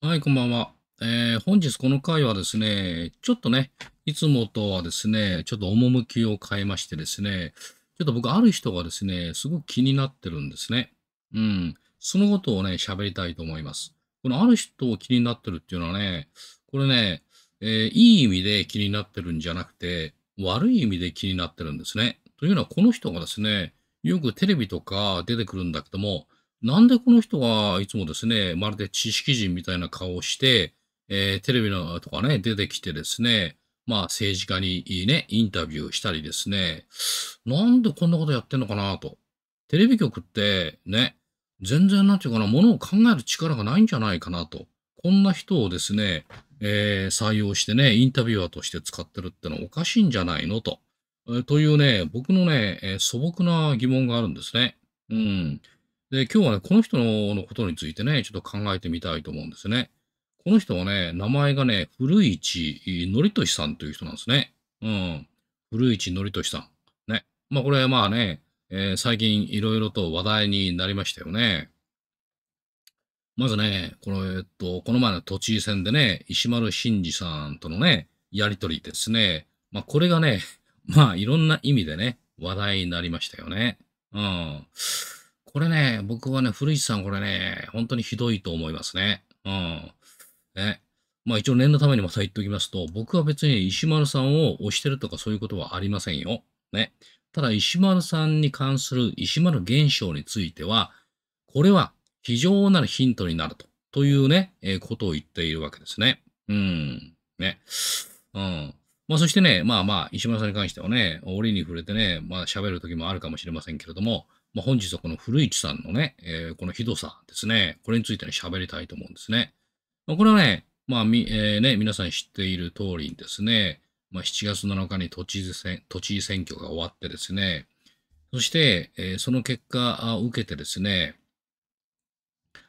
はい、こんばんは。えー、本日この回はですね、ちょっとね、いつもとはですね、ちょっと趣を変えましてですね、ちょっと僕ある人がですね、すごく気になってるんですね。うん。そのことをね、喋りたいと思います。このある人を気になってるっていうのはね、これね、えー、いい意味で気になってるんじゃなくて、悪い意味で気になってるんですね。というのはこの人がですね、よくテレビとか出てくるんだけども、なんでこの人はいつもですね、まるで知識人みたいな顔をして、えー、テレビのとかね、出てきてですね、まあ政治家にね、インタビューしたりですね、なんでこんなことやってんのかなと。テレビ局ってね、全然なんていうかな、ものを考える力がないんじゃないかなと。こんな人をですね、えー、採用してね、インタビュアーとして使ってるってのはおかしいんじゃないのと。えというね、僕のね、えー、素朴な疑問があるんですね。うん。で、今日はね、この人のことについてね、ちょっと考えてみたいと思うんですね。この人はね、名前がね、古市憲俊さんという人なんですね。うん。古市憲俊さん。ね。まあこれまあね、えー、最近いろいろと話題になりましたよね。まずね、この、えっと、この前の都知事選でね、石丸慎二さんとのね、やりとりですね。まあこれがね、まあいろんな意味でね、話題になりましたよね。うん。これね、僕はね、古市さんこれね、本当にひどいと思いますね。うん。ね。まあ一応念のためにまた言っておきますと、僕は別に石丸さんを推してるとかそういうことはありませんよ。ね。ただ石丸さんに関する石丸現象については、これは非常なるヒントになると、というね、えー、ことを言っているわけですね。うん。ね。うん。まあそしてね、まあまあ、石丸さんに関してはね、折に触れてね、まあ喋る時もあるかもしれませんけれども、まあ、本日はこの古市さんのね、えー、このひどさですね、これについてね、喋りたいと思うんですね。まあ、これはね、まあみ、えー、ね、皆さん知っている通りにですね、まあ、7月7日に都知事選都知事選挙が終わってですね、そして、えー、その結果を受けてですね、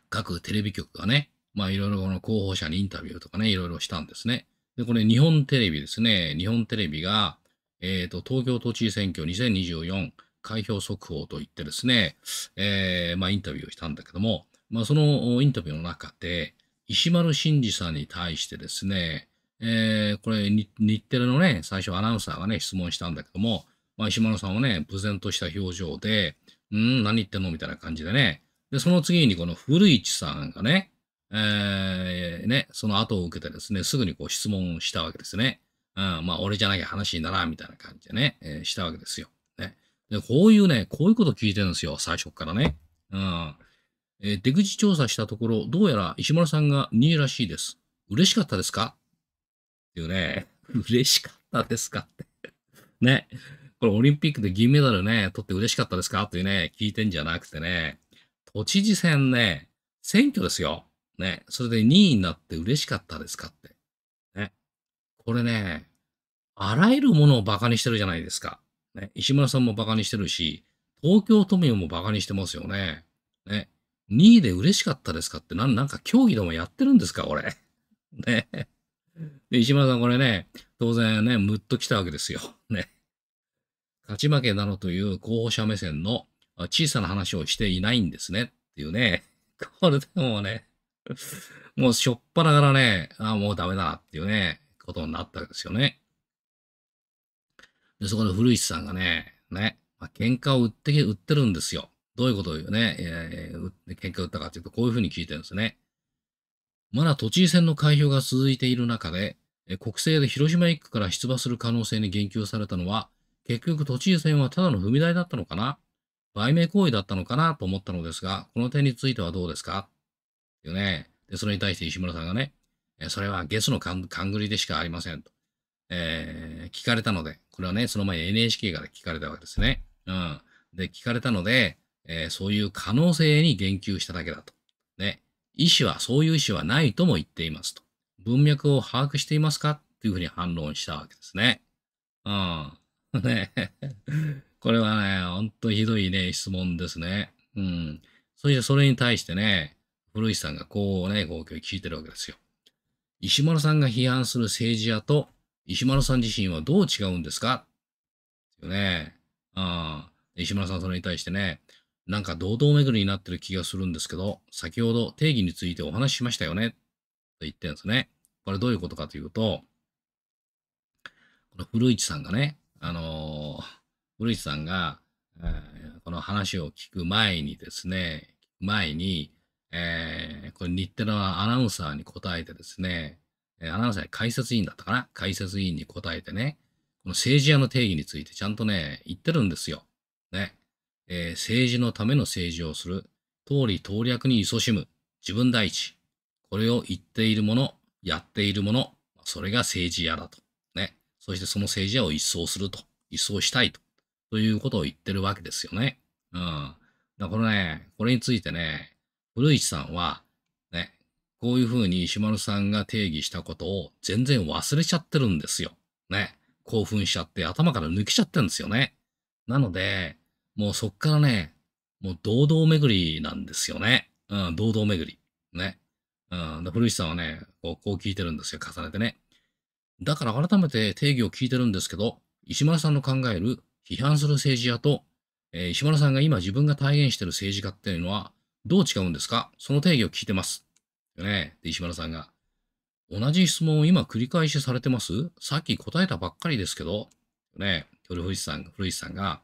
各テレビ局がね、まあいろいろこの候補者にインタビューとかね、いろいろしたんですね。で、これ日本テレビですね。日本テレビが、えっ、ー、と、東京都知事選挙2024、開票速報といってですね、えー、まあ、インタビューをしたんだけども、まあ、そのインタビューの中で、石丸慎二さんに対してですね、えー、これ日、日テレのね、最初アナウンサーがね、質問したんだけども、まあ、石丸さんはね、無然とした表情で、うん、何言ってんのみたいな感じでね、で、その次にこの古市さんがね、えー、ね、その後を受けてですね、すぐにこう質問したわけですね。うん、まあ、俺じゃなきゃ話にならんみたいな感じでね、えー、したわけですよ。で、こういうね、こういうこと聞いてるんですよ、最初からね。うん。えー、出口調査したところ、どうやら石丸さんが2位らしいです。嬉しかったですかっていうね、嬉しかったですかって。ね。これオリンピックで銀メダルね、取って嬉しかったですかっていうね、聞いてんじゃなくてね、都知事選ね、選挙ですよ。ね。それで2位になって嬉しかったですかって。ね。これね、あらゆるものを馬鹿にしてるじゃないですか。ね、石村さんも馬鹿にしてるし、東京都民も馬鹿にしてますよね。ね。2位で嬉しかったですかって、なんなんか競技でもやってるんですか、これ。ね。で、石村さん、これね、当然ね、ムッときたわけですよ。ね。勝ち負けなのという候補者目線の小さな話をしていないんですね。っていうね。これでもね、もうしょっぱなからね、ああ、もうダメだっていうね、ことになったわけですよね。で、そこで古市さんがね、ね、まあ、喧嘩を売って、売ってるんですよ。どういうことをね、えー、喧嘩を売ったかというと、こういうふうに聞いてるんですね。まだ都知事選の開票が続いている中で、国政で広島1区から出馬する可能性に言及されたのは、結局都知事選はただの踏み台だったのかな売名行為だったのかなと思ったのですが、この点についてはどうですかっていうね。で、それに対して石村さんがね、それはゲスの勘繰りでしかありませんと。えー、聞かれたので、これはね、その前 NHK から聞かれたわけですね。うん。で、聞かれたので、えー、そういう可能性に言及しただけだと。ね。意思は、そういう意思はないとも言っていますと。文脈を把握していますかというふうに反論したわけですね。うん。ねこれはね、ほんとひどいね、質問ですね。うん。そしてそれに対してね、古市さんがこうね、号泣聞いてるわけですよ。石丸さんが批判する政治家と石丸さん自身はどう違うんですかよね。うん。石丸さんそれに対してね、なんか堂々巡りになってる気がするんですけど、先ほど定義についてお話ししましたよね。と言ってるんですね。これどういうことかというと、この古市さんがね、あのー、古市さんが、えー、この話を聞く前にですね、前に、えー、これ日テレのアナウンサーに答えてですね、えアナウンサーに解説委員だったかな解説委員に答えてね、この政治家の定義についてちゃんとね、言ってるんですよ。ね。えー、政治のための政治をする。通り通略に勤しむ。自分第一。これを言っているもの、やっているもの、それが政治家だと。ね。そしてその政治家を一掃すると。一掃したいと。ということを言ってるわけですよね。うん。だからね、これについてね、古市さんは、こういうふうに石丸さんが定義したことを全然忘れちゃってるんですよ。ね。興奮しちゃって頭から抜けちゃってるんですよね。なので、もうそっからね、もう堂々巡りなんですよね。うん、堂々巡り。ね。うん、で古市さんはね、こうこう聞いてるんですよ、重ねてね。だから改めて定義を聞いてるんですけど、石丸さんの考える批判する政治家と、えー、石丸さんが今自分が体現してる政治家っていうのはどう違うんですかその定義を聞いてます。ね。で、石丸さんが。同じ質問を今繰り返しされてますさっき答えたばっかりですけど。ね。古藤さん、古市さんが。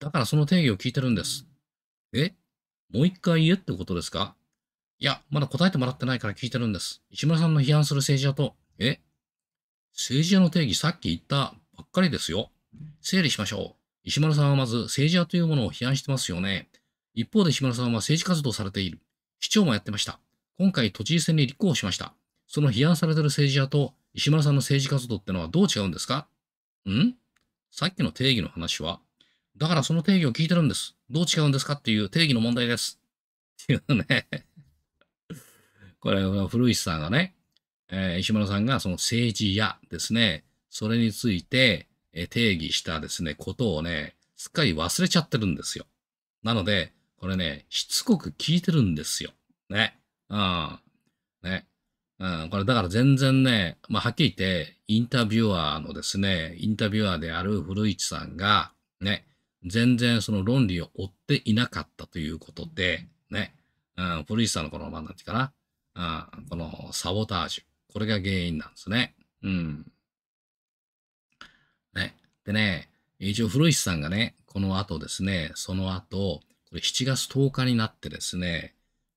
だからその定義を聞いてるんです。えもう一回言えってことですかいや、まだ答えてもらってないから聞いてるんです。石村さんの批判する政治家と、え政治家の定義さっき言ったばっかりですよ。整理しましょう。石丸さんはまず政治家というものを批判してますよね。一方で石丸さんは政治活動されている。市長もやってました。今回都知事選に立候補しました。その批判されてる政治家と石丸さんの政治活動ってのはどう違うんですかんさっきの定義の話は、だからその定義を聞いてるんです。どう違うんですかっていう定義の問題です。っていうね これ、古市さんがね、えー、石丸さんがその政治やですね、それについて、え定義したですね、ことをね、すっかり忘れちゃってるんですよ。なので、これね、しつこく聞いてるんですよ。ね。うん。ね。うん、これだから全然ね、まあ、はっきり言って、インタビュアーのですね、インタビュアーである古市さんが、ね、全然その論理を追っていなかったということで、ね、うん、古市さんのこの、まあ、なんていうかな、うん、このサボタージュ、これが原因なんですね。うん。ね。でね、一応古市さんがね、この後ですね、その後、これ7月10日になってですね、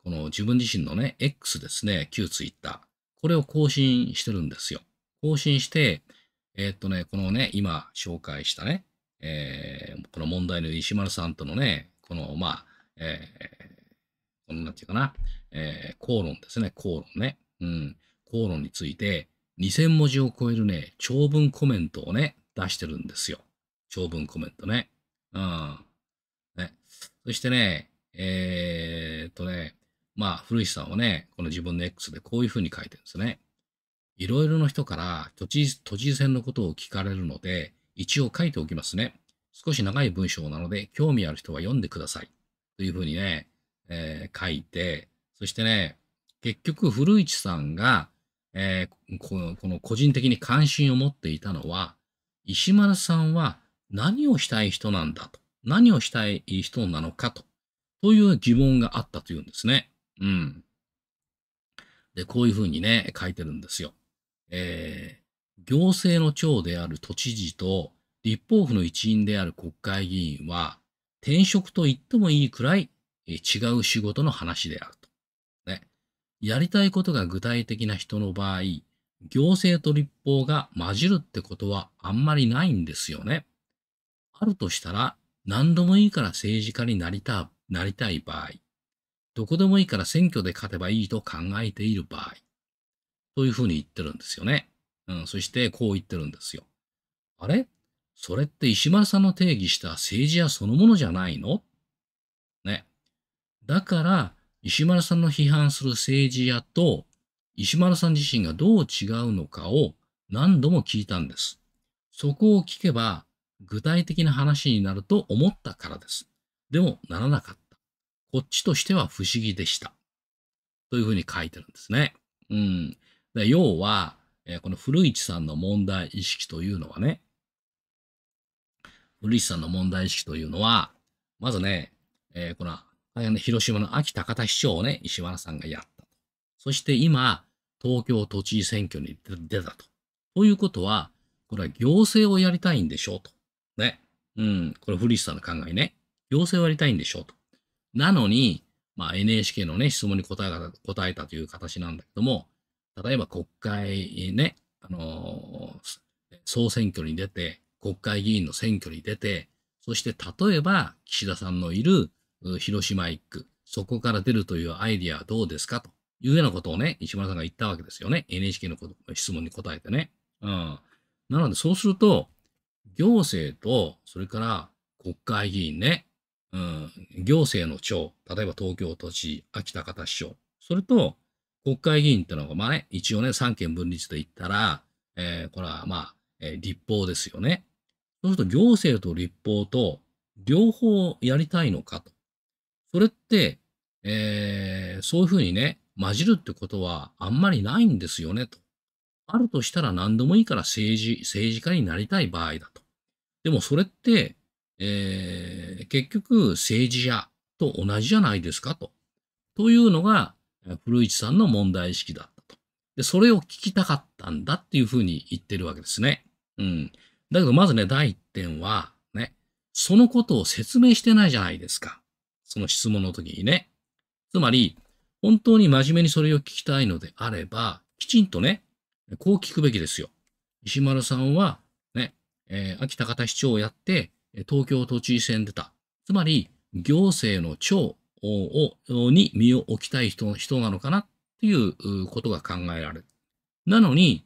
この自分自身のね、X ですね、旧 Twitter。これを更新してるんですよ。更新して、えー、っとね、このね、今紹介したね、えー、この問題の石丸さんとのね、この、まあ、えー、このなんていうかな、えー、口論ですね、口論ね。うん。口論について、2000文字を超えるね、長文コメントをね、出してるんですよ。長文コメントね。うん。ね。そしてね、えー、っとね、まあ、古市さんはね、この自分の X でこういうふうに書いてるんですね。いろいろな人から都知都知事選のことを聞かれるので、一応書いておきますね。少し長い文章なので、興味ある人は読んでください。というふうにね、えー、書いて、そしてね、結局、古市さんが、えー、このこの個人的に関心を持っていたのは、石丸さんは何をしたい人なんだと。何をしたい人なのかと。という疑問があったというんですね。うん。で、こういうふうにね、書いてるんですよ。えー、行政の長である都知事と立法府の一員である国会議員は、転職と言ってもいいくらい、えー、違う仕事の話であると。ね。やりたいことが具体的な人の場合、行政と立法が混じるってことはあんまりないんですよね。あるとしたら、何度もいいから政治家になりた、なりたい場合、どこでもいいから選挙で勝てばいいと考えている場合、というふうに言ってるんですよね。うん、そしてこう言ってるんですよ。あれそれって石丸さんの定義した政治家そのものじゃないのね。だから、石丸さんの批判する政治家と、石丸さん自身がどう違うのかを何度も聞いたんです。そこを聞けば、具体的な話になると思ったからです。でも、ならなかった。こっちとしては不思議でした。というふうに書いてるんですね。うん。で要は、えー、この古市さんの問題意識というのはね、古市さんの問題意識というのは、まずね、えー、この、広島の秋高田市長をね、石原さんがやった。そして今、東京都知事選挙に出たと。ということは、これは行政をやりたいんでしょうと。ね。うん。これ古市さんの考えね。行政をやりたいんでしょうと。なのに、まあ、NHK のね、質問に答えた答えたという形なんだけども、例えば国会ね、あのー、総選挙に出て、国会議員の選挙に出て、そして例えば岸田さんのいる広島1区、そこから出るというアイディアはどうですかというようなことをね、石村さんが言ったわけですよね。NHK の質問に答えてね。うん。なのでそうすると、行政と、それから国会議員ね、うん、行政の長、例えば東京都知事、秋田方市長、それと国会議員ってのが、まあね、一応ね、三権分立と言ったら、えー、これはまあ、えー、立法ですよね。そうすると行政と立法と両方やりたいのかと。それって、えー、そういうふうにね、混じるってことはあんまりないんですよねと。あるとしたら何でもいいから政治、政治家になりたい場合だと。でもそれってえー、結局政治家と同じじゃないですかと。というのが、古市さんの問題意識だったと。で、それを聞きたかったんだっていうふうに言ってるわけですね。うん。だけど、まずね、第一点は、ね、そのことを説明してないじゃないですか。その質問の時にね。つまり、本当に真面目にそれを聞きたいのであれば、きちんとね、こう聞くべきですよ。石丸さんは、ね、えー、秋田方市長をやって、東京都知事選出た。つまり、行政の長をに身を置きたい人人なのかなっていうことが考えられる。なのに、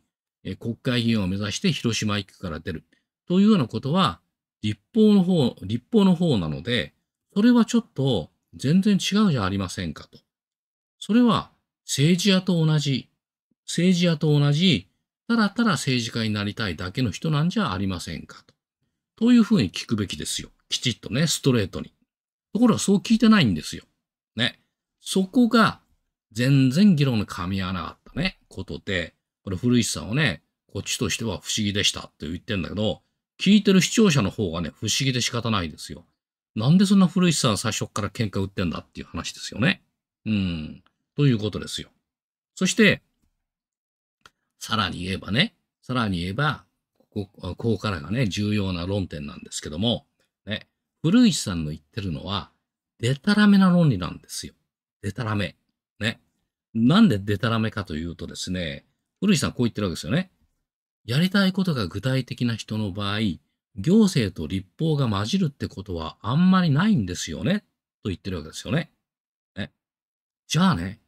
国会議員を目指して広島一区から出る。というようなことは、立法の方、立法の方なので、それはちょっと全然違うじゃありませんかと。それは政治家と同じ、政治家と同じ、ただただ政治家になりたいだけの人なんじゃありませんかと。というふうに聞くべきですよ。きちっとね、ストレートに。ところがそう聞いてないんですよ。ね。そこが全然議論の噛み合わなかったね、ことで、これ古市さんをね、こっちとしては不思議でしたって言ってんだけど、聞いてる視聴者の方がね、不思議で仕方ないですよ。なんでそんな古市さん最初から喧嘩売ってんだっていう話ですよね。うん。ということですよ。そして、さらに言えばね、さらに言えば、ここからがね、重要な論点なんですけども、ね、古市さんの言ってるのは、デタラメな論理なんですよ。デタラメ。ね。なんでデタラメかというとですね、古市さんこう言ってるわけですよね。やりたいことが具体的な人の場合、行政と立法が混じるってことはあんまりないんですよね、と言ってるわけですよね。ね。じゃあね、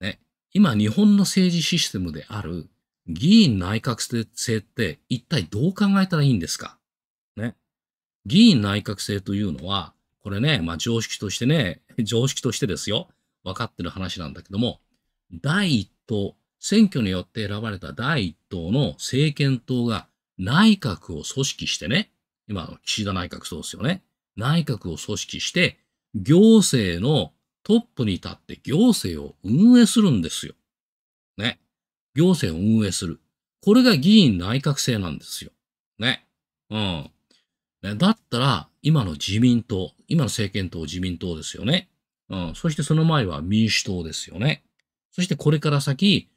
ね、今日本の政治システムである議員内閣制って一体どう考えたらいいんですかね。議員内閣制というのは、これね、まあ常識としてね、常識としてですよ。分かってる話なんだけども、第一党、選挙によって選ばれた第一党の政権党が内閣を組織してね、今の岸田内閣そうですよね。内閣を組織して、行政のトップに立って行政を運営するんですよ。ね。行政を運営する。これが議員内閣制なんですよ。ね。うん。ね、だったら、今の自民党、今の政権党自民党ですよね。うん。そしてその前は民主党ですよね。そしてこれから先、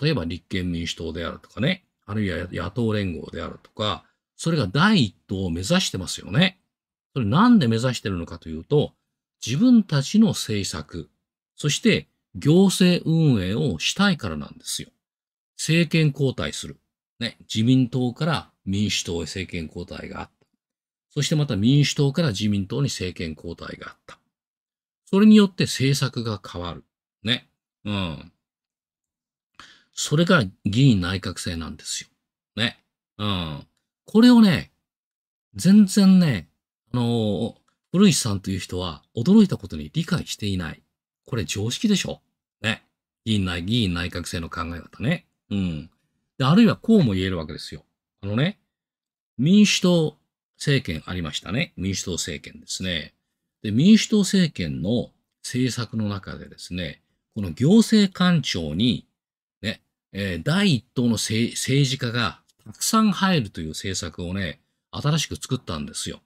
例えば立憲民主党であるとかね、あるいは野党連合であるとか、それが第一党を目指してますよね。それなんで目指してるのかというと、自分たちの政策、そして行政運営をしたいからなんですよ。政権交代する。ね、自民党から民主党へ政権交代があった。そしてまた民主党から自民党に政権交代があった。それによって政策が変わる。ね。うん。それが議員内閣制なんですよ。ね。うん。これをね、全然ね、あのー、古市さんという人は驚いたことに理解していない。これ常識でしょ。ね。議員内、議員内閣制の考え方ね。うん。で、あるいはこうも言えるわけですよ。あのね、民主党政権ありましたね。民主党政権ですね。で、民主党政権の政策の中でですね、この行政官庁に、ね、えー、第一党の政治家がたくさん入るという政策をね、新しく作ったんですよ。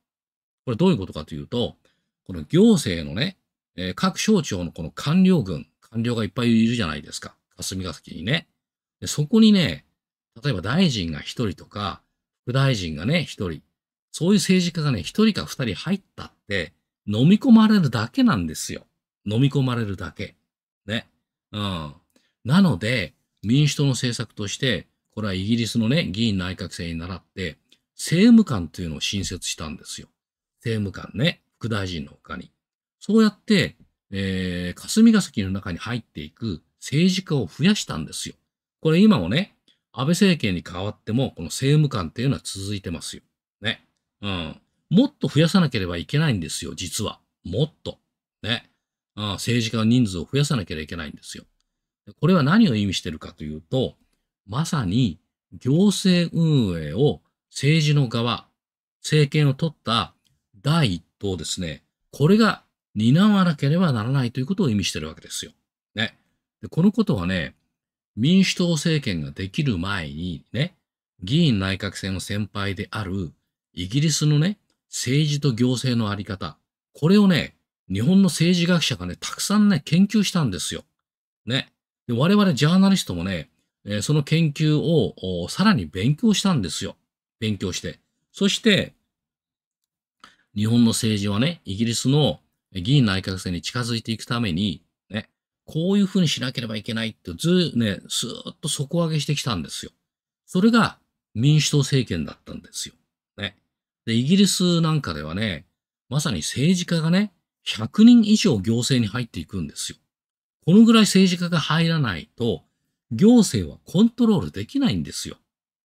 これどういうことかというと、この行政のね、えー、各省庁のこの官僚軍、官僚がいっぱいいるじゃないですか。霞が関にね。でそこにね、例えば大臣が一人とか、副大臣がね、一人、そういう政治家がね、一人か二人入ったって、飲み込まれるだけなんですよ。飲み込まれるだけ。ね。うん。なので、民主党の政策として、これはイギリスのね、議員内閣制に倣って、政務官というのを新設したんですよ。政務官ね、副大臣の他に。そうやって、えー、霞が関の中に入っていく政治家を増やしたんですよ。これ今もね、安倍政権に代わっても、この政務官っていうのは続いてますよ。ね。うん。もっと増やさなければいけないんですよ、実は。もっと。ね。うん、政治家の人数を増やさなければいけないんですよ。これは何を意味してるかというと、まさに行政運営を政治の側、政権を取った第一党ですね、これが担わなければならないということを意味してるわけですよ。ね。でこのことはね、民主党政権ができる前にね、議員内閣制の先輩であるイギリスのね、政治と行政のあり方、これをね、日本の政治学者がね、たくさんね、研究したんですよ。ね。で我々ジャーナリストもね、えー、その研究をさらに勉強したんですよ。勉強して。そして、日本の政治はね、イギリスの議員内閣制に近づいていくために、こういうふうにしなければいけないってず、ね、すーっと底上げしてきたんですよ。それが民主党政権だったんですよ。ね。で、イギリスなんかではね、まさに政治家がね、100人以上行政に入っていくんですよ。このぐらい政治家が入らないと、行政はコントロールできないんですよ。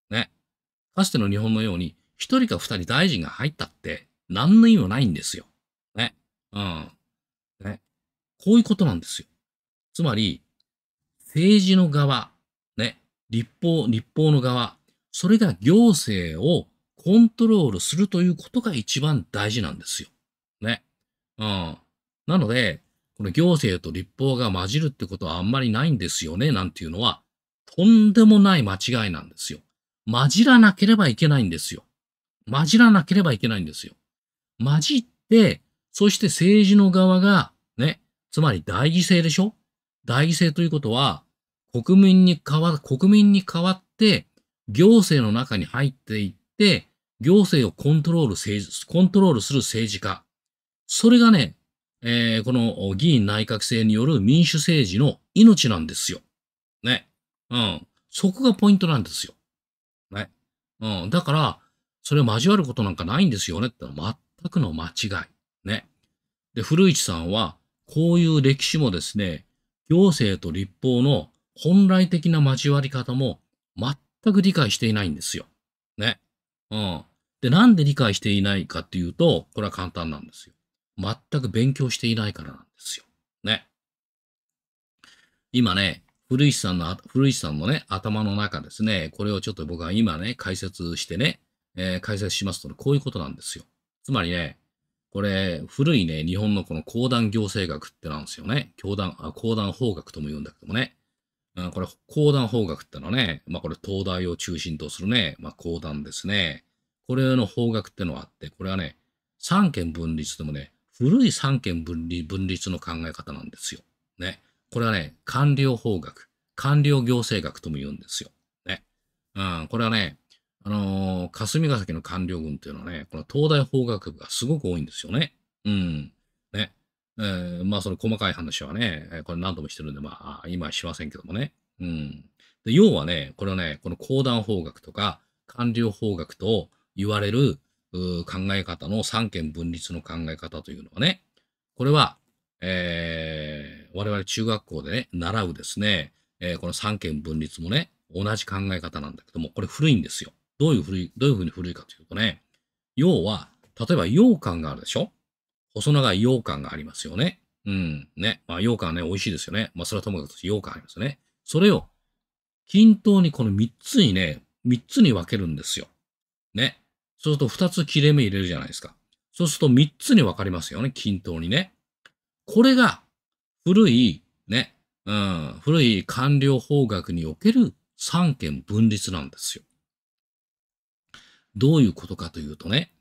ね。かつての日本のように、一人か二人大臣が入ったって、何の意味もないんですよ。ね。うん。ね。こういうことなんですよ。つまり、政治の側、ね、立法、立法の側、それが行政をコントロールするということが一番大事なんですよ。ね。うん。なので、この行政と立法が混じるってことはあんまりないんですよね、なんていうのは、とんでもない間違いなんですよ。混じらなければいけないんですよ。混じらなければいけないんですよ。混じって、そして政治の側が、ね、つまり大犠牲でしょ代制ということは、国民に代わ、国民に代わって、行政の中に入っていって、行政をコントロール政治、コントロールする政治家。それがね、えー、この議員内閣制による民主政治の命なんですよ。ね。うん。そこがポイントなんですよ。ね。うん。だから、それを交わることなんかないんですよねってのは全くの間違い。ね。で、古市さんは、こういう歴史もですね、行政と立法の本来的な交わり方も全く理解していないんですよ。ね。うん。で、なんで理解していないかっていうと、これは簡単なんですよ。全く勉強していないからなんですよ。ね。今ね、古市さんの、古市さんのね、頭の中ですね、これをちょっと僕は今ね、解説してね、えー、解説しますと、こういうことなんですよ。つまりね、これ、古いね、日本のこの公団行政学ってなんですよね。教団、あ公団法学とも言うんだけどもね。うん、これ、公団法学ってのはね、まあこれ、東大を中心とするね、まあ公団ですね。これの法学ってのはあって、これはね、三権分立でもね、古い三権分分立の考え方なんですよ。ね。これはね、官僚法学、官僚行政学とも言うんですよ。ね。うん、これはね、あのー、霞ヶ崎の官僚軍っていうのはね、この東大法学部がすごく多いんですよね。うん。ね。えー、まあ、その細かい話はね、これ何度もしてるんで、まあ、今はしませんけどもね。うん。で、要はね、これはね、この公団法学とか、官僚法学と言われる考え方の三権分立の考え方というのはね、これは、えー、我々中学校でね、習うですね、えー、この三権分立もね、同じ考え方なんだけども、これ古いんですよ。どういうふうに、どういうふうに古いかというとね、要は、例えば羊羹があるでしょ細長い羊羹がありますよね。うん。ね。まあ、羊羹ね、美味しいですよね。まあ、それはともかく羊羹ありますよね。それを、均等にこの3つにね、3つに分けるんですよ。ね。そうすると2つ切れ目入れるじゃないですか。そうすると3つに分かりますよね。均等にね。これが、古い、ね。うん。古い官僚法学における三権分立なんですよ。どういうことかというとね、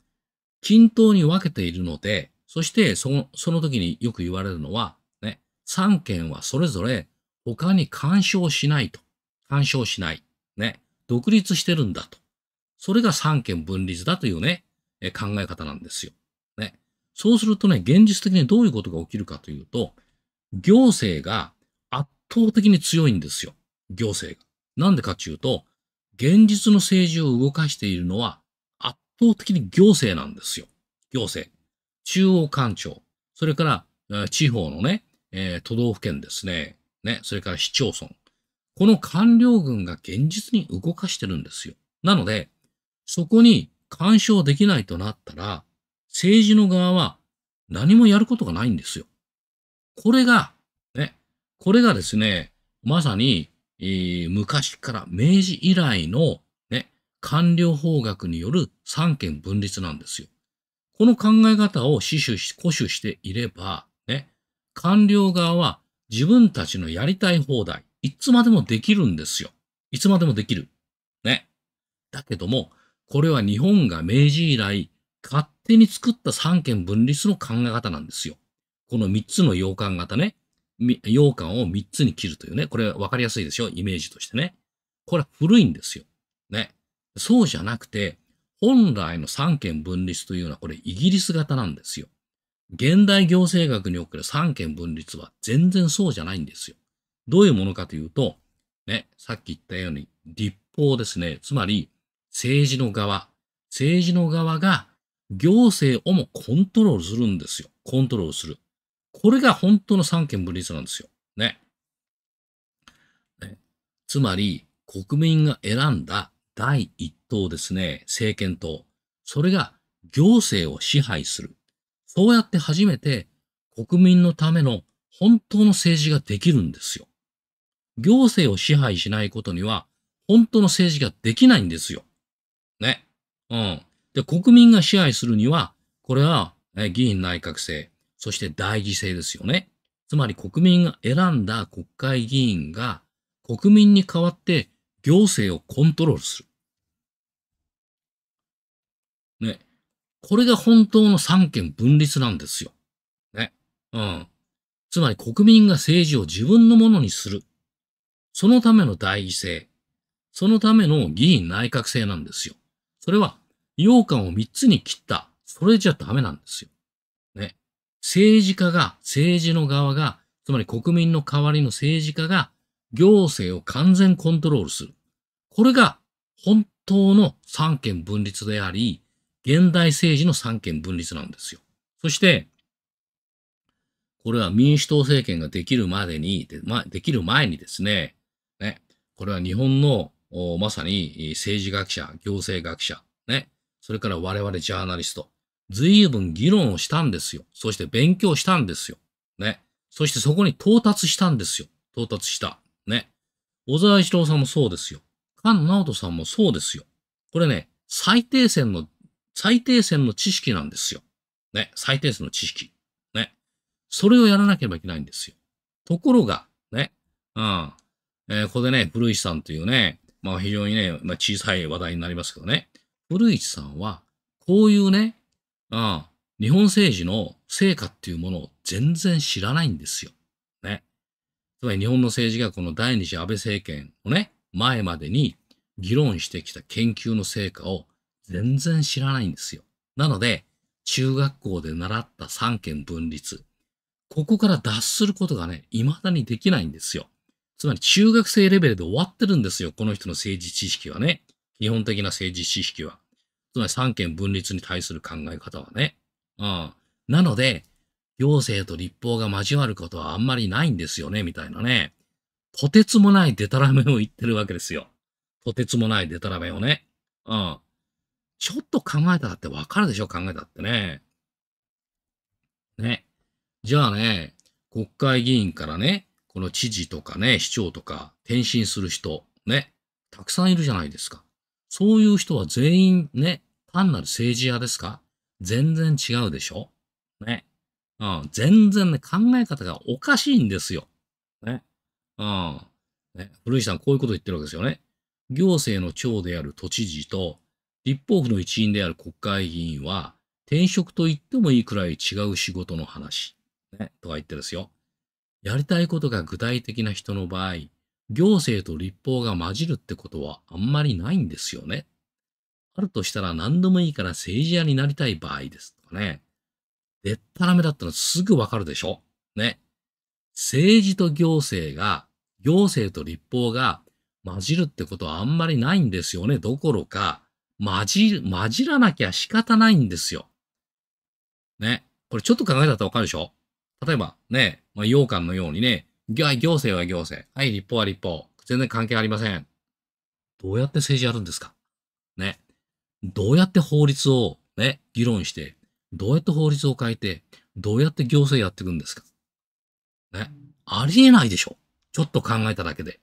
均等に分けているので、そしてそのその時によく言われるのは、ね、3はそれぞれ他に干渉しないと。干渉しない。ね、独立してるんだと。それが三権分立だというね、考え方なんですよ。ね。そうするとね、現実的にどういうことが起きるかというと、行政が圧倒的に強いんですよ。行政が。なんでかというと、現実の政治を動かしているのは圧倒的に行政なんですよ。行政。中央官庁。それから、地方のね、えー、都道府県ですね。ね。それから市町村。この官僚軍が現実に動かしてるんですよ。なので、そこに干渉できないとなったら、政治の側は何もやることがないんですよ。これが、ね、これがですね、まさにえー、昔から明治以来のね、官僚法学による三権分立なんですよ。この考え方を死守し、固守していれば、ね、官僚側は自分たちのやりたい放題、いつまでもできるんですよ。いつまでもできる。ね。だけども、これは日本が明治以来、勝手に作った三権分立の考え方なんですよ。この三つの洋館型ね。羊羹を3つに切るというね、これ分かりやすいでしょ、イメージとしてね。これは古いんですよ。ね。そうじゃなくて、本来の三権分立というのはこれイギリス型なんですよ。現代行政学における三権分立は全然そうじゃないんですよ。どういうものかというと、ね、さっき言ったように立法ですね。つまり政治の側、政治の側が行政をもコントロールするんですよ。コントロールする。これが本当の三権分立なんですよ。ね。ねつまり、国民が選んだ第一党ですね、政権党。それが行政を支配する。そうやって初めて国民のための本当の政治ができるんですよ。行政を支配しないことには本当の政治ができないんですよ。ね。うん。で、国民が支配するには、これは、ね、議員内閣制、そして代議制ですよね。つまり国民が選んだ国会議員が国民に代わって行政をコントロールする。ね。これが本当の三権分立なんですよ。ね。うん。つまり国民が政治を自分のものにする。そのための代議制。そのための議員内閣制なんですよ。それは、羊羹を三つに切った。それじゃダメなんですよ。政治家が、政治の側が、つまり国民の代わりの政治家が、行政を完全コントロールする。これが本当の三権分立であり、現代政治の三権分立なんですよ。そして、これは民主党政権ができるまでに、でま、できる前にですね、ね、これは日本のまさに政治学者、行政学者、ね、それから我々ジャーナリスト、随分議論をしたんですよ。そして勉強したんですよ。ね。そしてそこに到達したんですよ。到達した。ね。小沢一郎さんもそうですよ。菅直人さんもそうですよ。これね、最低線の、最低線の知識なんですよ。ね。最低線の知識。ね。それをやらなければいけないんですよ。ところが、ね。うん。えー、ここでね、古市さんというね、まあ非常にね、まあ小さい話題になりますけどね。古市さんは、こういうね、ああ、日本政治の成果っていうものを全然知らないんですよ。ね。つまり日本の政治がこの第二次安倍政権のね、前までに議論してきた研究の成果を全然知らないんですよ。なので、中学校で習った三権分立。ここから脱することがね、未だにできないんですよ。つまり中学生レベルで終わってるんですよ。この人の政治知識はね。基本的な政治知識は。つまり三権分立に対する考え方はね。うん。なので、行政と立法が交わることはあんまりないんですよね、みたいなね。とてつもないデタラメを言ってるわけですよ。とてつもないデタラメをね。うん。ちょっと考えたってわかるでしょ、考えたってね。ね。じゃあね、国会議員からね、この知事とかね、市長とか、転身する人、ね、たくさんいるじゃないですか。そういう人は全員ね、単なる政治家ですか全然違うでしょね。うん。全然ね、考え方がおかしいんですよ。ね。うん。ね、古市さん、こういうこと言ってるわけですよね。行政の長である都知事と、立法府の一員である国会議員は、転職と言ってもいいくらい違う仕事の話。ね、とか言ってですよ。やりたいことが具体的な人の場合、行政と立法が混じるってことはあんまりないんですよね。あるとしたら何でもいいから政治家になりたい場合ですとかね。でったらめだったらすぐわかるでしょね。政治と行政が、行政と立法が混じるってことはあんまりないんですよね。どころか、混じる、混じらなきゃ仕方ないんですよ。ね。これちょっと考えたらわかるでしょ例えばね、まあ、羊羹のようにね、行政は行政。はい、立法は立法。全然関係ありません。どうやって政治やるんですかね。どうやって法律をね、議論して、どうやって法律を変えて、どうやって行政やっていくんですかね。ありえないでしょ。ちょっと考えただけで。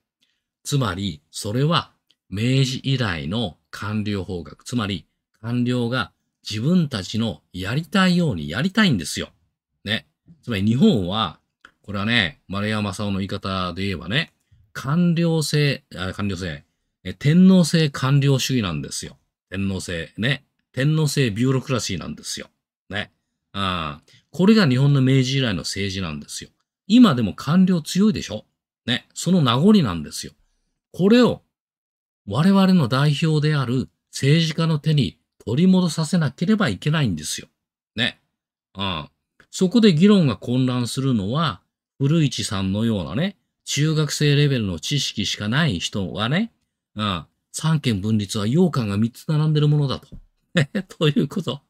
つまり、それは明治以来の官僚法学。つまり、官僚が自分たちのやりたいようにやりたいんですよ。ね。つまり日本は、これはね、丸山正夫の言い方で言えばね、官僚制、あ官僚制、天皇制官僚主義なんですよ。天皇制、ね。天皇制ビューロクラシーなんですよ。ね。あこれが日本の明治以来の政治なんですよ。今でも官僚強いでしょね。その名残なんですよ。これを我々の代表である政治家の手に取り戻させなければいけないんですよ。ね。ああそこで議論が混乱するのは、古市さんのようなね、中学生レベルの知識しかない人がね、ああ三権分立は羊羹が三つ並んでるものだと。ねということ。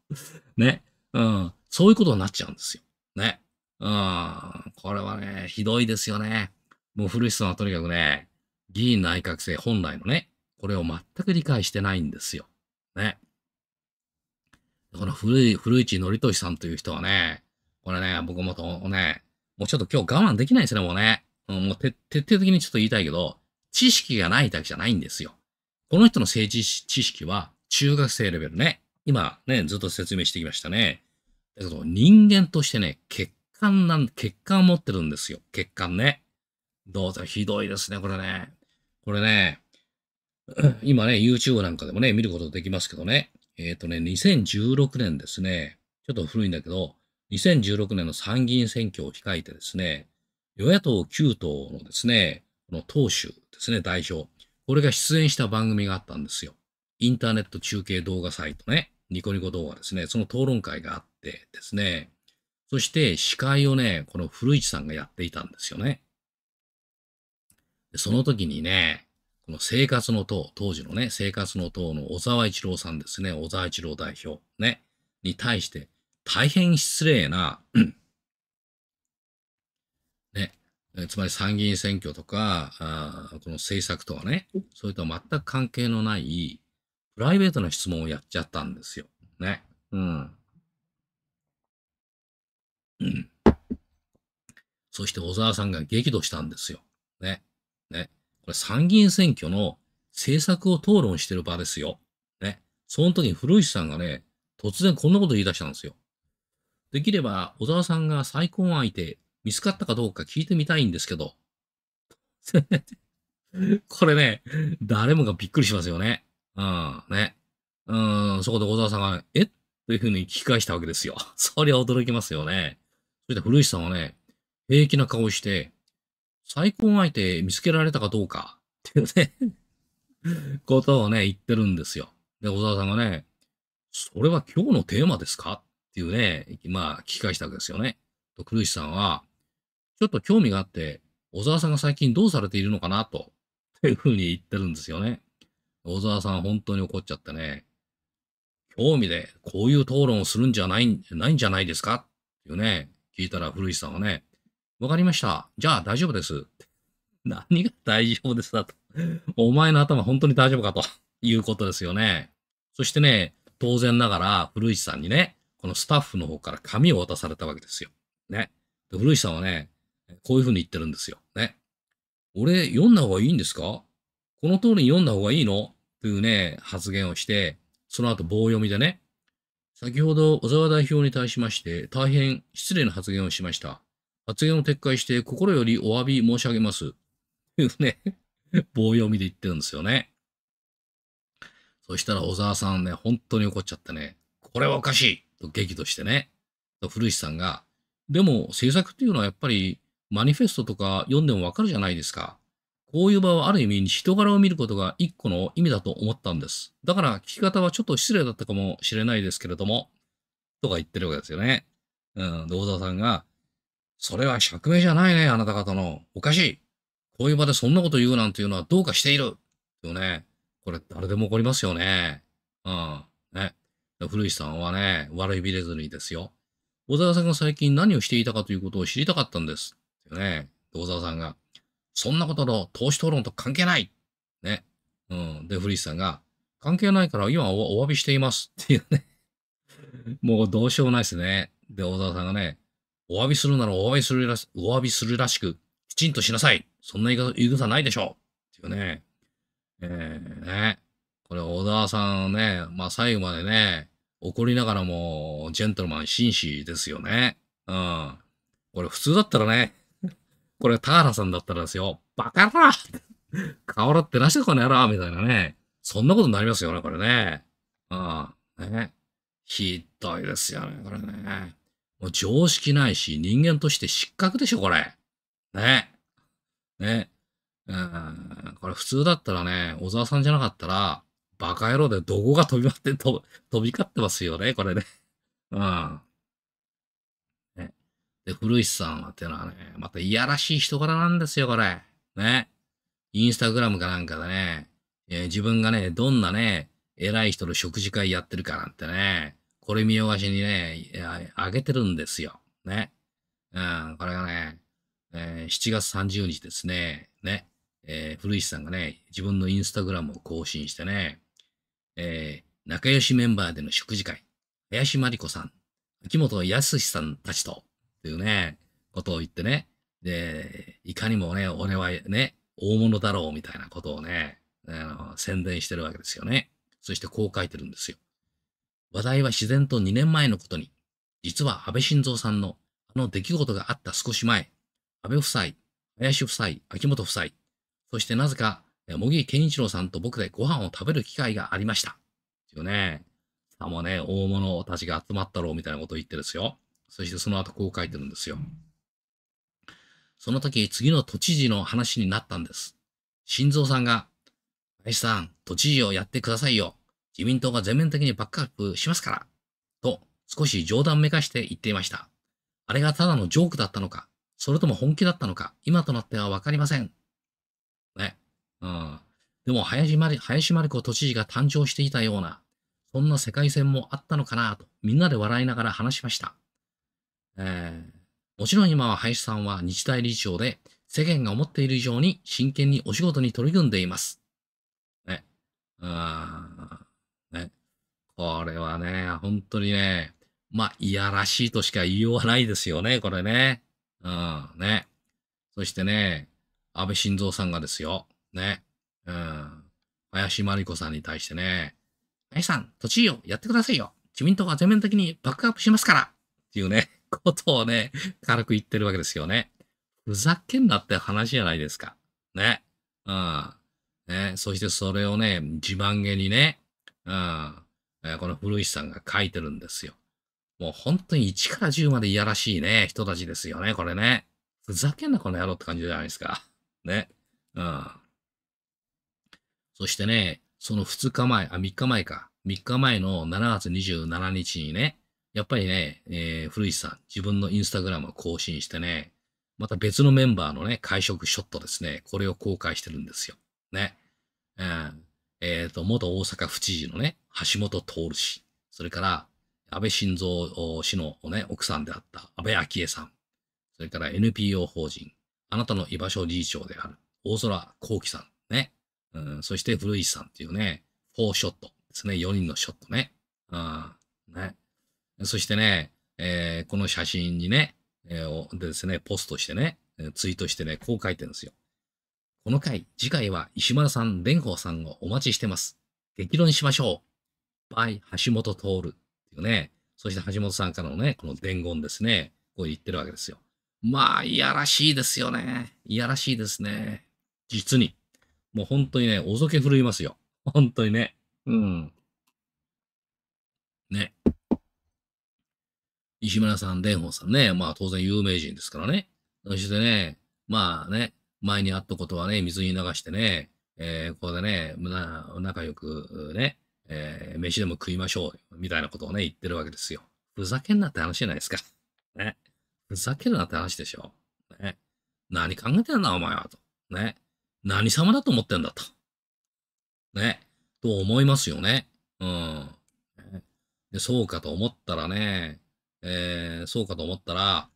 ね。うん。そういうことになっちゃうんですよ。ね。うん。これはね、ひどいですよね。もう古市さんはとにかくね、議員内閣制本来のね、これを全く理解してないんですよ。ね。この古い、古市憲俊さんという人はね、これね、僕もとね、もうちょっと今日我慢できないですね、もうね。うん、もう徹底的にちょっと言いたいけど、知識がないだけじゃないんですよ。この人の政治知識は中学生レベルね。今ね、ずっと説明してきましたね。だけど人間としてね、血管なん、血管を持ってるんですよ。血管ね。どうぞひどいですね、これね。これね、今ね、YouTube なんかでもね、見ることできますけどね。えっ、ー、とね、2016年ですね。ちょっと古いんだけど、2016年の参議院選挙を控えてですね、与野党9党のですね、この党首ですね、代表。俺が出演した番組があったんですよ。インターネット中継動画サイトね、ニコニコ動画ですね、その討論会があってですね、そして司会をね、この古市さんがやっていたんですよね。でその時にね、この生活の党、当時のね、生活の党の小沢一郎さんですね、小沢一郎代表ね、に対して大変失礼なえつまり参議院選挙とか、あこの政策とはね、それとは全く関係のないプライベートな質問をやっちゃったんですよ。ね。うん。うん。そして小沢さんが激怒したんですよ。ね。ね。これ参議院選挙の政策を討論してる場ですよ。ね。その時に古市さんがね、突然こんなこと言い出したんですよ。できれば小沢さんが再婚相手見つかったかどうか聞いてみたいんですけど。これね、誰もがびっくりしますよね。うん、ね。うん、そこで小沢さんが、えというふうに聞き返したわけですよ。そりゃ驚きますよね。そして古市さんはね、平気な顔して、再婚相手見つけられたかどうか、っていうね ことをね、言ってるんですよ。で、小沢さんがね、それは今日のテーマですかっていうね、まあ、聞き返したわけですよね。と、古市さんは、ちょっと興味があって、小沢さんが最近どうされているのかなと、というふうに言ってるんですよね。小沢さん本当に怒っちゃってね、興味でこういう討論をするんじゃない、ないんじゃないですかっていうね、聞いたら古市さんはね、わかりました。じゃあ大丈夫です。何が大丈夫ですだと。お前の頭本当に大丈夫かということですよね。そしてね、当然ながら古市さんにね、このスタッフの方から紙を渡されたわけですよ。ね。で古市さんはね、こういうふうに言ってるんですよ。ね。俺、読んだ方がいいんですかこの通りに読んだ方がいいのというね、発言をして、その後棒読みでね、先ほど小沢代表に対しまして、大変失礼な発言をしました。発言を撤回して、心よりお詫び申し上げます。というね、棒読みで言ってるんですよね。そしたら小沢さんね、本当に怒っちゃってね、これはおかしいと激怒してね、と古市さんが、でも政策っていうのはやっぱりマニフェストとか読んでもわかるじゃないですか。こういう場はある意味人柄を見ることが一個の意味だと思ったんです。だから聞き方はちょっと失礼だったかもしれないですけれども、とか言ってるわけですよね。うん、道沢さんが、それは釈明じゃないね、あなた方の。おかしい。こういう場でそんなこと言うなんていうのはどうかしている。よね。これ誰でも怒りますよね。うん。ね。古市さんはね、悪いびれずにですよ。小沢さんが最近何をしていたかということを知りたかったんです。ね。道沢さんが。そんなことの投資討論と関係ないね。うん。で、古市さんが、関係ないから今お詫びしていますっていうね。もうどうしようもないですね。で、大沢さんがね、お詫びするならお詫びするらし、お詫びするらしく、きちんとしなさい。そんな言い草ないでしょう。っていうね。えー、ね。これ、小沢さんね、まあ最後までね、怒りながらも、ジェントルマン紳士ですよね。うん。これ普通だったらね、これ、田原さんだったらですよ、バカだ 顔洗ってなしてこの野郎みたいなね。そんなことになりますよね、これね。ああ、ね。ひどいですよね、これね。もう常識ないし、人間として失格でしょ、これ。ね。ね。うん、これ普通だったらね、小沢さんじゃなかったら、バカ野郎でどこが飛び回って、飛び交ってますよね、これね。うん。で、古市さんはっていうのはね、またいやらしい人柄なんですよ、これ。ね。インスタグラムかなんかでね、えー、自分がね、どんなね、偉い人の食事会やってるかなんてね、これ見よがしにね、あげてるんですよ。ね。うん、これがね、えー、7月30日ですね、ね、えー、古市さんがね、自分のインスタグラムを更新してね、えー、仲良しメンバーでの食事会、林真理子さん、秋元康さんたちと、っていうね、ことを言ってね。で、いかにもね、俺はね、大物だろうみたいなことをね、あの宣伝してるわけですよね。そしてこう書いてるんですよ。話題は自然と2年前のことに、実は安倍晋三さんのあの出来事があった少し前、安倍夫妻、林夫妻、秋元夫妻、そしてなぜか、茂木健一郎さんと僕でご飯を食べる機会がありました。ですよね。さもね、大物たちが集まったろうみたいなことを言ってですよ。そしてその後こう書いてるんですよ。その時、次の都知事の話になったんです。新蔵さんが、林さん、都知事をやってくださいよ。自民党が全面的にバックアップしますから。と、少し冗談めかして言っていました。あれがただのジョークだったのか、それとも本気だったのか、今となってはわかりません。ね。うん。でも林まり、林真理子都知事が誕生していたような、そんな世界線もあったのかなと、みんなで笑いながら話しました。えー、もちろん今は林さんは日大理事長で、世間が思っている以上に真剣にお仕事に取り組んでいます。ね。うーん。ね。これはね、本当にね、まあ、いやらしいとしか言いようがないですよね、これね。うん、ね。そしてね、安倍晋三さんがですよ。ね。うん。林真理子さんに対してね、林さん、都知事をやってくださいよ。自民党が全面的にバックアップしますから。っていうね。ことをね、軽く言ってるわけですよね。ふざけんなって話じゃないですか。ね。うん。ね。そしてそれをね、自慢げにね、うん。えこの古石さんが書いてるんですよ。もう本当に1から10までいやらしいね、人たちですよね、これね。ふざけんな、この野郎って感じじゃないですか。ね。うん。そしてね、その2日前、あ、3日前か。3日前の7月27日にね、やっぱりね、えー、古市さん、自分のインスタグラムを更新してね、また別のメンバーのね、会食ショットですね、これを公開してるんですよ。ね。えっ、ー、と、元大阪府知事のね、橋本徹氏、それから、安倍晋三氏の、ね、奥さんであった安倍昭恵さん、それから NPO 法人、あなたの居場所理事長である大空幸喜さん、ね。うん、そして古市さんっていうね、4ショットですね、4人のショットね。うん、ね。そしてね、えー、この写真にね、えー、でですね、ポストしてね、ツイートしてね、こう書いてるんですよ。この回、次回は石丸さん、蓮舫さんをお待ちしてます。激論しましょう。バイ、橋本徹っていうね、そして橋本さんからのね、この伝言ですね、こう言ってるわけですよ。まあ、いやらしいですよね。いやらしいですね。実に。もう本当にね、おぞけ振るいますよ。本当にね。うん。ね。西村さん、蓮舫さんね、まあ当然有名人ですからね。そしてね、まあね、前にあったことはね、水に流してね、えー、ここでね、仲良くね、えー、飯でも食いましょう、みたいなことをね、言ってるわけですよ。ふざけんなって話じゃないですか。ね。ふざけるなって話でしょ。ね。何考えてんだ、お前は、と。ね。何様だと思ってんだ、と。ね。と思いますよね。うん。ね、でそうかと思ったらね、えー、そうかと思ったら、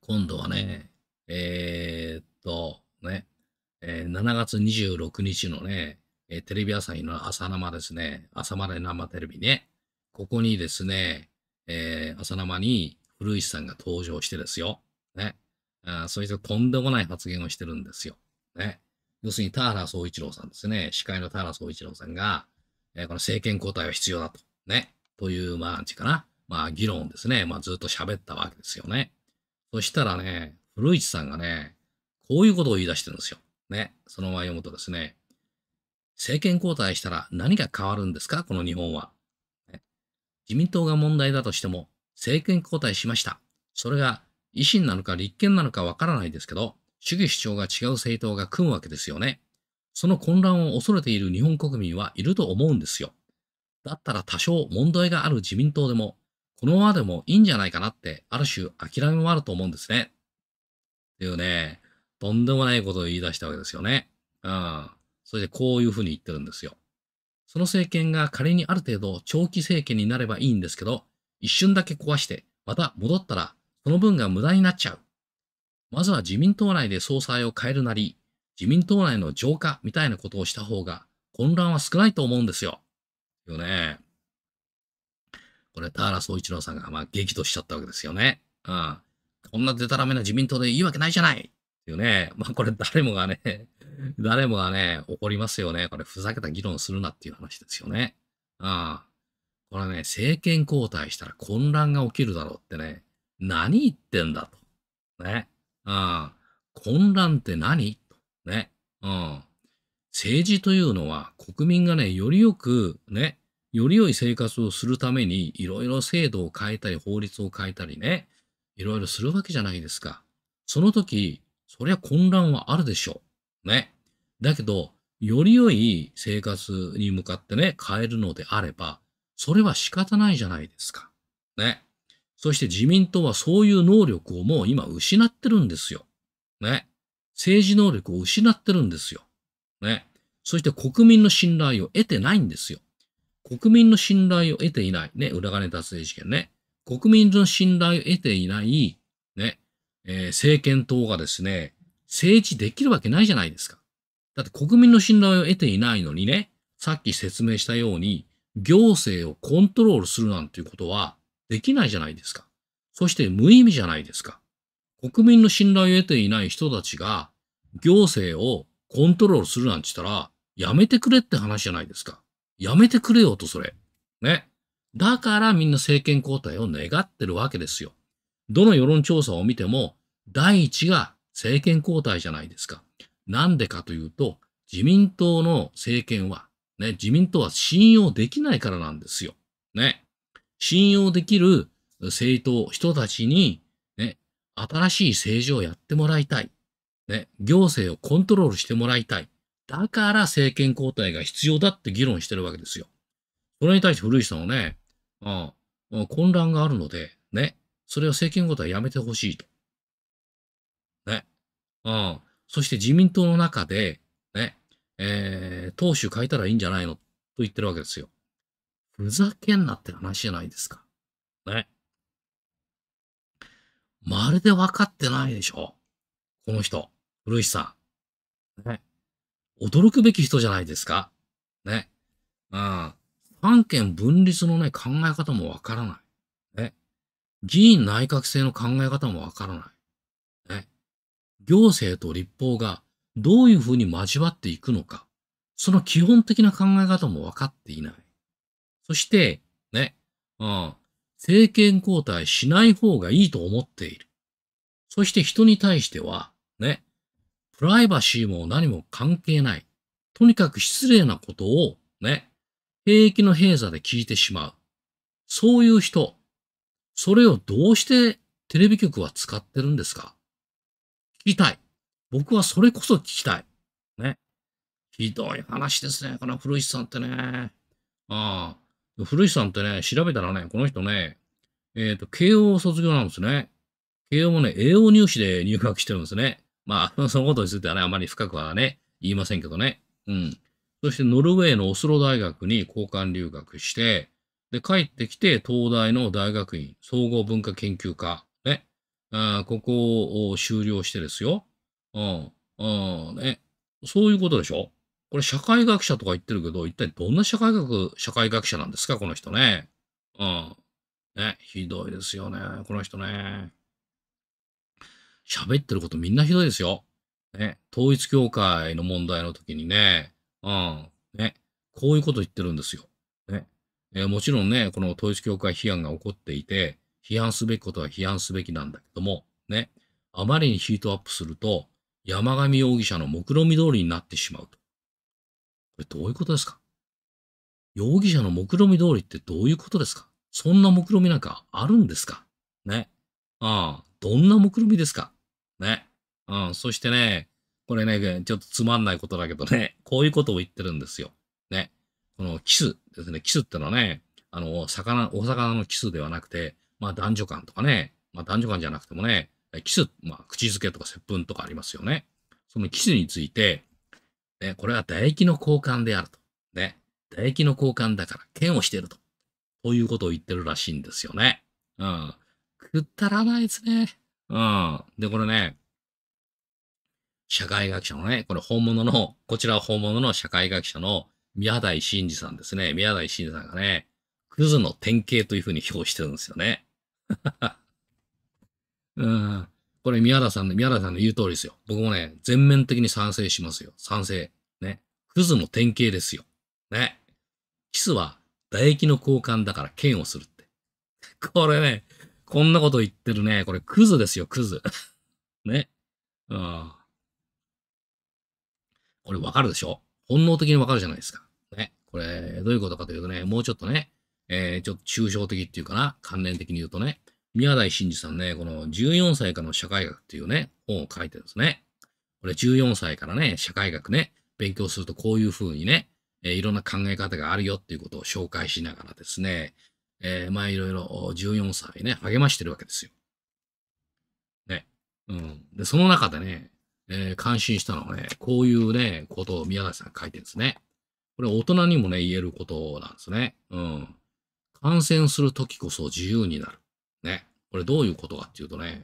今度はね、えー、っと、ね、えー、7月26日のね、えー、テレビ朝日の朝生ですね、朝まで生テレビね、ここにですね、えー、朝生に古市さんが登場してですよ、ね、あそいつとんでもない発言をしてるんですよ。ね、要するに田原総一郎さんですね、司会の田原総一郎さんが、えー、この政権交代は必要だと、ね、という、まあ、なんちかな、まあ、議論ですね、まあ、ずっと喋ったわけですよね。そしたらね、古市さんがね、こういうことを言い出してるんですよ。ね、その前読むとですね、政権交代したら何が変わるんですか、この日本は、ね。自民党が問題だとしても、政権交代しました。それが維新なのか立憲なのかわからないですけど、主義主張が違う政党が組むわけですよね。その混乱を恐れている日本国民はいると思うんですよ。だったら多少問題がある自民党でもこのままでもいいんじゃないかなって、ある種諦めもあると思うんですね。っていうね、とんでもないことを言い出したわけですよね。うん。それでこういうふうに言ってるんですよ。その政権が仮にある程度長期政権になればいいんですけど、一瞬だけ壊して、また戻ったら、その分が無駄になっちゃう。まずは自民党内で総裁を変えるなり、自民党内の浄化みたいなことをした方が混乱は少ないと思うんですよ。よね。れた原総一郎さんが、まあ、激怒しちゃったわけですよね。うん。こんなデタラメな自民党でいいわけないじゃないっていうね。まあ、これ誰もがね、誰もがね、怒りますよね。これ、ふざけた議論するなっていう話ですよね。うん。これね、政権交代したら混乱が起きるだろうってね、何言ってんだと。ね。うん。混乱って何と。ね。うん。政治というのは国民がね、よりよくね、より良い生活をするために、いろいろ制度を変えたり、法律を変えたりね、いろいろするわけじゃないですか。その時、そりゃ混乱はあるでしょう。ね。だけど、より良い生活に向かってね、変えるのであれば、それは仕方ないじゃないですか。ね。そして自民党はそういう能力をもう今失ってるんですよ。ね。政治能力を失ってるんですよ。ね。そして国民の信頼を得てないんですよ。国民の信頼を得ていない。ね、裏金脱税事件ね。国民の信頼を得ていない、ね、えー、政権党がですね、政治できるわけないじゃないですか。だって国民の信頼を得ていないのにね、さっき説明したように、行政をコントロールするなんていうことはできないじゃないですか。そして無意味じゃないですか。国民の信頼を得ていない人たちが、行政をコントロールするなんて言ったら、やめてくれって話じゃないですか。やめてくれよと、それ。ね。だからみんな政権交代を願ってるわけですよ。どの世論調査を見ても、第一が政権交代じゃないですか。なんでかというと、自民党の政権は、ね、自民党は信用できないからなんですよ。ね。信用できる政党、人たちに、ね、新しい政治をやってもらいたい。ね、行政をコントロールしてもらいたい。だから政権交代が必要だって議論してるわけですよ。それに対して古市さんはね、ああ混乱があるので、ね、それは政権交代やめてほしいと。ね。ああそして自民党の中で、ね、えー、党首変えたらいいんじゃないのと言ってるわけですよ。ふざけんなって話じゃないですか。ね。まるで分かってないでしょ。この人。古市さん。ね。驚くべき人じゃないですか。ね。うん。三権分立のね、考え方もわからない。ね。議員内閣制の考え方もわからない。ね。行政と立法がどういうふうに交わっていくのか。その基本的な考え方もわかっていない。そして、ね、うん、政権交代しない方がいいと思っている。そして人に対しては、プライバシーも何も関係ない。とにかく失礼なことをね、兵役の閉座で聞いてしまう。そういう人、それをどうしてテレビ局は使ってるんですか聞きたい。僕はそれこそ聞きたい。ね。ひどい話ですね。この古市さんってね。ああ。古市さんってね、調べたらね、この人ね、えっ、ー、と、慶応卒業なんですね。慶応もね、栄養入試で入学してるんですね。まあ、そのことについてはね、あまり深くはね、言いませんけどね。うん。そしてノルウェーのオスロ大学に交換留学して、で、帰ってきて東大の大学院総合文化研究科、ね。あここを修了してですよ。うん。うん。ね。そういうことでしょこれ社会学者とか言ってるけど、一体どんな社会学、社会学者なんですかこの人ね。うん。ね。ひどいですよね。この人ね。喋ってることみんなひどいですよ。ね、統一教会の問題の時にね、うん、ね、こういうこと言ってるんですよ。ね、えー、もちろんね、この統一協会批判が起こっていて、批判すべきことは批判すべきなんだけども、ね、あまりにヒートアップすると、山上容疑者の目論見通りになってしまうと。これどういうことですか容疑者の目論見通りってどういうことですかそんな目論見なんかあるんですかね。ああ、どんな目論見ですかね。うん。そしてね、これね、ちょっとつまんないことだけどね、こういうことを言ってるんですよ。ね。このキスですね。キスってのはね、あの、魚、お魚のキスではなくて、まあ男女間とかね、まあ男女間じゃなくてもね、キス、まあ口づけとか接吻とかありますよね。そのキスについて、ね、これは唾液の交換であると。ね。唾液の交換だから、剣をしてると。こういうことを言ってるらしいんですよね。うん。くったらないですね。うん。で、これね、社会学者のね、これ本物の、こちらは本物の社会学者の宮台真司さんですね。宮台真司さんがね、クズの典型というふうに表してるんですよね。うん。これ宮田さんの、宮田さんの言う通りですよ。僕もね、全面的に賛成しますよ。賛成。ね。クズの典型ですよ。ね。キスは唾液の交換だから剣をするって。これね、こんなこと言ってるね。これクズですよ、クズ。ね。うん。これわかるでしょ本能的にわかるじゃないですか。ね。これ、どういうことかというとね、もうちょっとね、えー、ちょっと抽象的っていうかな、関連的に言うとね、宮台真司さんね、この14歳からの社会学っていうね、本を書いてるんですね。これ14歳からね、社会学ね、勉強するとこういうふうにね、えー、いろんな考え方があるよっていうことを紹介しながらですね、えー、まあいろいろ14歳ね、励ましてるわけですよ。ね。うん。で、その中でね、えー、感心したのはね、こういうね、ことを宮崎さん書いてるんですね。これ大人にもね、言えることなんですね。うん。感染するときこそ自由になる。ね。これどういうことかっていうとね、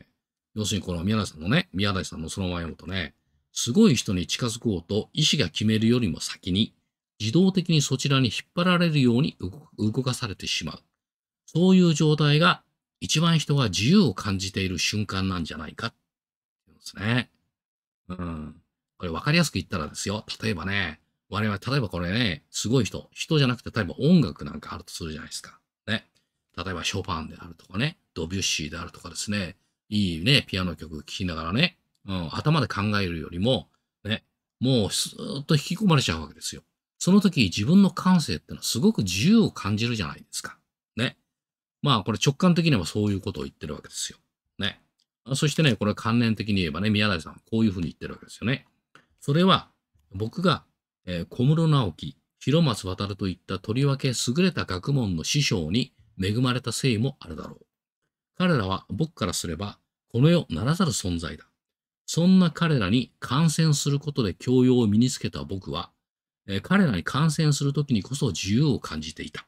要するにこの宮崎さんのね、宮崎さんのそのまま読むとね、すごい人に近づこうと医師が決めるよりも先に、自動的にそちらに引っ張られるように動かされてしまう。そういう状態が一番人が自由を感じている瞬間なんじゃないかって言うんですね。うん。これ分かりやすく言ったらですよ。例えばね、我々、例えばこれね、すごい人、人じゃなくて、例えば音楽なんかあるとするじゃないですか。ね。例えばショパンであるとかね、ドビュッシーであるとかですね、いいね、ピアノ曲聴きながらね、うん、頭で考えるよりも、ね、もうスーッと引き込まれちゃうわけですよ。その時自分の感性ってのはすごく自由を感じるじゃないですか。ね。まあこれ直感的にはそういうことを言ってるわけですよ。ね。そしてね、これ関連的に言えばね、宮台さん、こういうふうに言ってるわけですよね。それは、僕が、えー、小室直樹、広松渡といったとりわけ優れた学問の師匠に恵まれたせいもあるだろう。彼らは僕からすれば、この世ならざる存在だ。そんな彼らに感染することで教養を身につけた僕は、えー、彼らに感染するときにこそ自由を感じていた。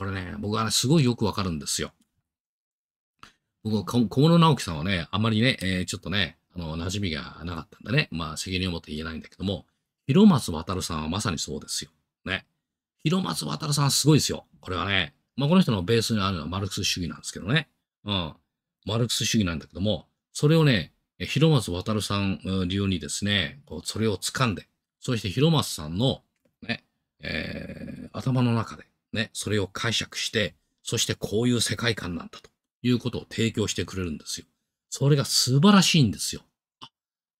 これね、僕はね、すごいよくわかるんですよ。僕は小室直樹さんはね、あまりね、えー、ちょっとね、あの、馴染みがなかったんでね、まあ、責任を持って言えないんだけども、広松渡さんはまさにそうですよ。ね。広松渡さんはすごいですよ。これはね、まあ、この人のベースにあるのはマルクス主義なんですけどね。うん。マルクス主義なんだけども、それをね、広松渡さん流にですね、こうそれを掴んで、そして広松さんの、ね、えー、頭の中で、ね、それを解釈して、そしてこういう世界観なんだということを提供してくれるんですよ。それが素晴らしいんですよ。あ、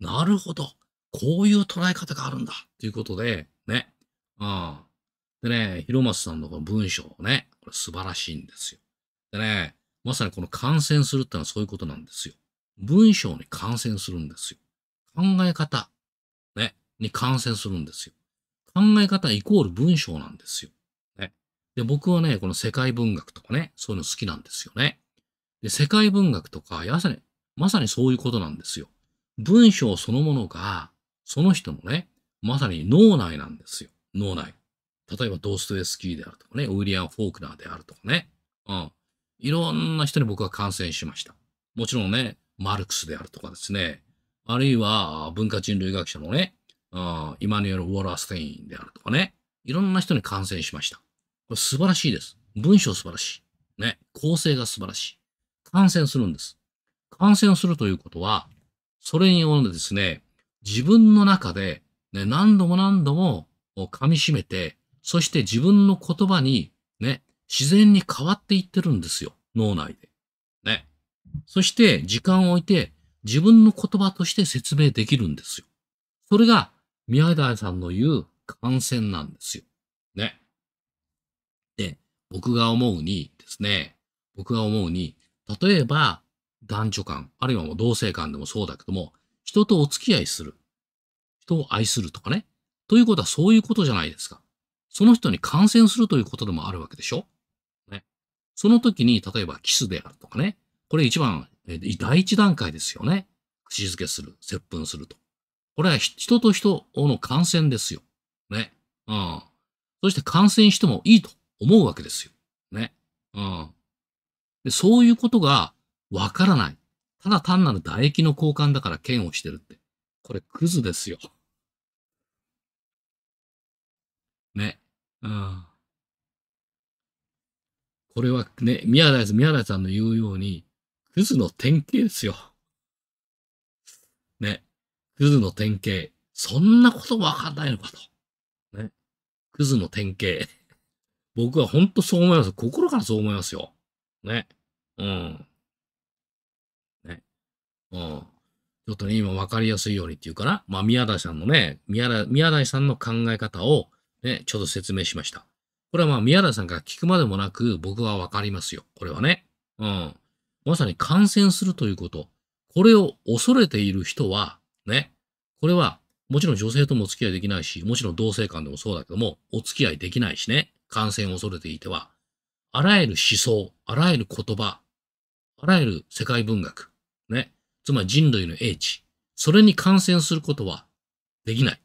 なるほど。こういう捉え方があるんだ。ということで、ね。ああ。でね、広松さんのこの文章ね、これ素晴らしいんですよ。でね、まさにこの感染するってのはそういうことなんですよ。文章に感染するんですよ。考え方、ね、に感染するんですよ。考え方イコール文章なんですよ。で、僕はね、この世界文学とかね、そういうの好きなんですよね。で、世界文学とか、まさに、まさにそういうことなんですよ。文章そのものが、その人のね、まさに脳内なんですよ。脳内。例えば、ドーストエスキーであるとかね、ウィリアン・フォークナーであるとかね。うん。いろんな人に僕は感染しました。もちろんね、マルクスであるとかですね。あるいは、文化人類学者のね、うん、イマニュエル・ウォーラーステインであるとかね。いろんな人に感染しました。これ素晴らしいです。文章素晴らしい。ね。構成が素晴らしい。感染するんです。感染するということは、それによってですね、自分の中で、ね、何度も何度も噛み締めて、そして自分の言葉に、ね、自然に変わっていってるんですよ。脳内で。ね。そして、時間を置いて、自分の言葉として説明できるんですよ。それが、宮台さんの言う感染なんですよ。ね。僕が思うにですね、僕が思うに、例えば、男女間、あるいはもう同性間でもそうだけども、人とお付き合いする。人を愛するとかね。ということはそういうことじゃないですか。その人に感染するということでもあるわけでしょね。その時に、例えばキスであるとかね。これ一番、第一段階ですよね。口づけする、接吻すると。これは人と人の感染ですよ。ね。うん。そして感染してもいいと思うわけですよ。ね。うん。で、そういうことがわからない。ただ単なる唾液の交換だから剣をしてるって。これクズですよ。ね。うん。これはね、宮台さん、宮台さんの言うように、クズの典型ですよ。ね。クズの典型。そんなことわかんないのかと。ね。クズの典型。僕は本当そう思います。心からそう思いますよ。ね。うん。ね。うん。ちょっとね、今分かりやすいようにっていうかな。まあ、宮台さんのね、宮台宮台さんの考え方をね、ちょっと説明しました。これはまあ、宮台さんから聞くまでもなく、僕は分かりますよ。これはね。うん。まさに感染するということ。これを恐れている人は、ね、これは、もちろん女性ともお付き合いできないし、もちろん同性間でもそうだけども、お付き合いできないしね。感染を恐れていては、あらゆる思想、あらゆる言葉、あらゆる世界文学、ね、つまり人類の英知、それに感染することはできない。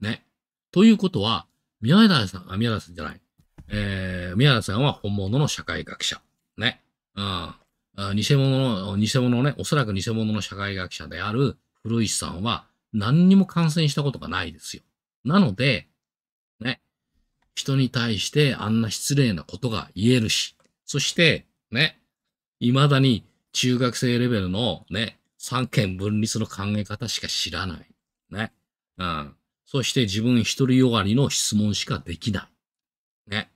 ね。ということは、宮田さん、あ、宮田さんじゃない。えー、宮田さんは本物の社会学者。ね。うん。偽物の、偽物ね、おそらく偽物の社会学者である古石さんは何にも感染したことがないですよ。なので、ね、人に対してあんな失礼なことが言えるし、そして、ね、未だに中学生レベルのね、三権分立の考え方しか知らない。ね。うん。そして自分一人よがりの質問しかできない。ね。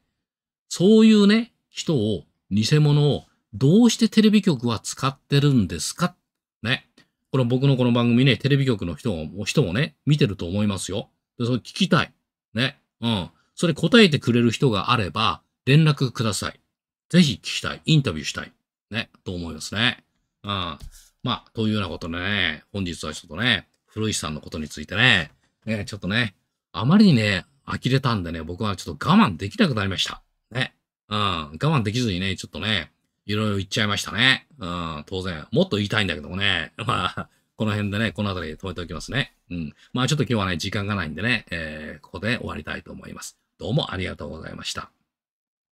そういうね、人を、偽物をどうしてテレビ局は使ってるんですかね。これ僕のこの番組ね、テレビ局の人も、人もね、見てると思いますよ。で、それ聞きたい。ね。うん。それ答えてくれる人があれば、連絡ください。ぜひ聞きたい。インタビューしたい。ね、と思いますね。うん。まあ、というようなことでね、本日はちょっとね、古石さんのことについてね、ね、ちょっとね、あまりにね、呆れたんでね、僕はちょっと我慢できなくなりました。ね。うん。我慢できずにね、ちょっとね、いろいろ言っちゃいましたね。うん、当然。もっと言いたいんだけどもね。まあ、この辺でね、この辺りで止めておきますね。うん。まあちょっと今日はね、時間がないんでね、えー、ここで終わりたいと思います。どうもありがとうございました。